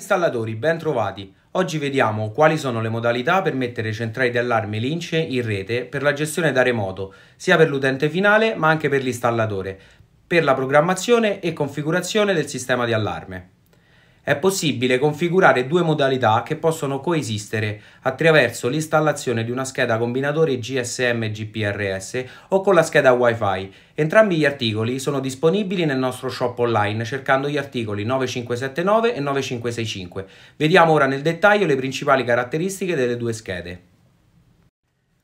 Installatori, ben trovati. Oggi vediamo quali sono le modalità per mettere centrali di allarme Lince in rete per la gestione da remoto, sia per l'utente finale ma anche per l'installatore, per la programmazione e configurazione del sistema di allarme. È possibile configurare due modalità che possono coesistere attraverso l'installazione di una scheda combinatore GSM GPRS o con la scheda Wi-Fi. Entrambi gli articoli sono disponibili nel nostro shop online cercando gli articoli 9579 e 9565. Vediamo ora nel dettaglio le principali caratteristiche delle due schede.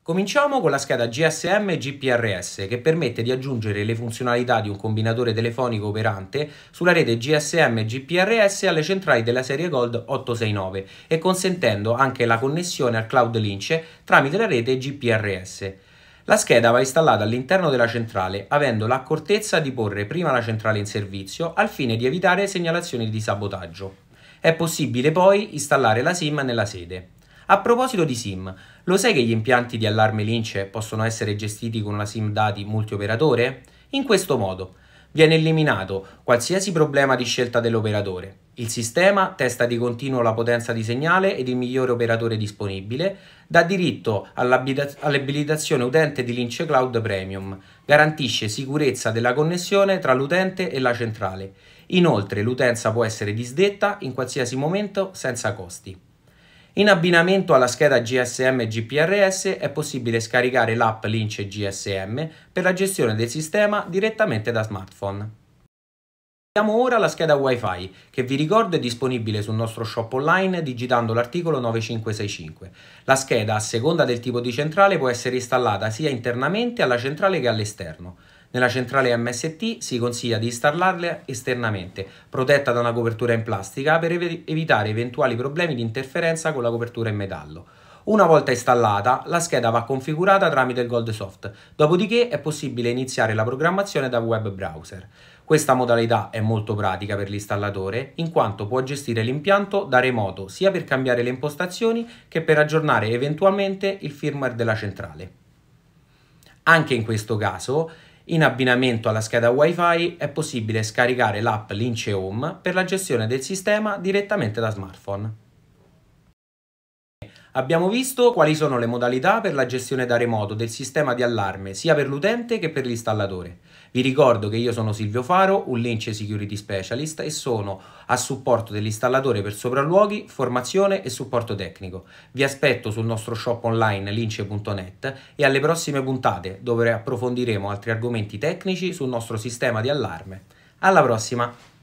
Cominciamo con la scheda GSM GPRS che permette di aggiungere le funzionalità di un combinatore telefonico operante sulla rete GSM GPRS alle centrali della serie Gold 869 e consentendo anche la connessione al cloud Lince tramite la rete GPRS. La scheda va installata all'interno della centrale avendo l'accortezza di porre prima la centrale in servizio al fine di evitare segnalazioni di sabotaggio. È possibile poi installare la SIM nella sede. A proposito di SIM, lo sai che gli impianti di allarme lince possono essere gestiti con una SIM dati multioperatore? In questo modo viene eliminato qualsiasi problema di scelta dell'operatore. Il sistema testa di continuo la potenza di segnale ed il migliore operatore disponibile, dà diritto all'abilitazione utente di Lince Cloud Premium, garantisce sicurezza della connessione tra l'utente e la centrale. Inoltre l'utenza può essere disdetta in qualsiasi momento senza costi. In abbinamento alla scheda GSM GPRS è possibile scaricare l'app Lince GSM per la gestione del sistema direttamente da smartphone. Vediamo ora la scheda WiFi, che vi ricordo è disponibile sul nostro shop online digitando l'articolo 9565. La scheda, a seconda del tipo di centrale, può essere installata sia internamente alla centrale che all'esterno. Nella centrale MST si consiglia di installarla esternamente, protetta da una copertura in plastica per evitare eventuali problemi di interferenza con la copertura in metallo. Una volta installata, la scheda va configurata tramite il Gold dopodiché è possibile iniziare la programmazione da web browser. Questa modalità è molto pratica per l'installatore, in quanto può gestire l'impianto da remoto sia per cambiare le impostazioni che per aggiornare eventualmente il firmware della centrale. Anche in questo caso in abbinamento alla scheda WiFi è possibile scaricare l'app Lince Home per la gestione del sistema direttamente da smartphone. Abbiamo visto quali sono le modalità per la gestione da remoto del sistema di allarme sia per l'utente che per l'installatore. Vi ricordo che io sono Silvio Faro, un Lince Security Specialist e sono a supporto dell'installatore per sopralluoghi, formazione e supporto tecnico. Vi aspetto sul nostro shop online lince.net e alle prossime puntate dove approfondiremo altri argomenti tecnici sul nostro sistema di allarme. Alla prossima!